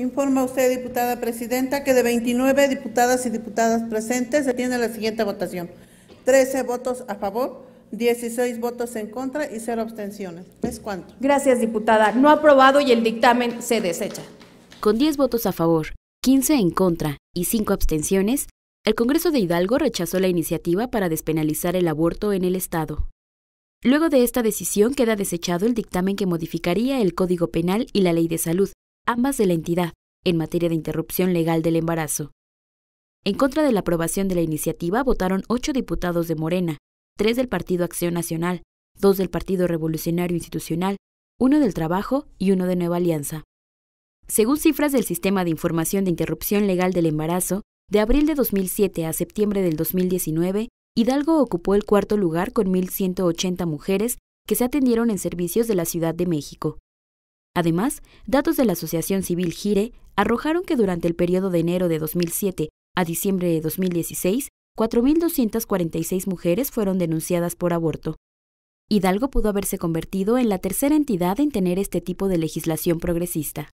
Informa usted, diputada presidenta, que de 29 diputadas y diputadas presentes se tiene la siguiente votación. 13 votos a favor, 16 votos en contra y 0 abstenciones. ¿Es cuánto? Gracias, diputada. No aprobado y el dictamen se desecha. Con 10 votos a favor, 15 en contra y 5 abstenciones, el Congreso de Hidalgo rechazó la iniciativa para despenalizar el aborto en el Estado. Luego de esta decisión queda desechado el dictamen que modificaría el Código Penal y la Ley de Salud, ambas de la entidad, en materia de interrupción legal del embarazo. En contra de la aprobación de la iniciativa votaron ocho diputados de Morena, tres del Partido Acción Nacional, dos del Partido Revolucionario Institucional, uno del Trabajo y uno de Nueva Alianza. Según cifras del Sistema de Información de Interrupción Legal del Embarazo, de abril de 2007 a septiembre del 2019, Hidalgo ocupó el cuarto lugar con 1.180 mujeres que se atendieron en servicios de la Ciudad de México. Además, datos de la Asociación Civil Gire arrojaron que durante el periodo de enero de 2007 a diciembre de 2016, 4.246 mujeres fueron denunciadas por aborto. Hidalgo pudo haberse convertido en la tercera entidad en tener este tipo de legislación progresista.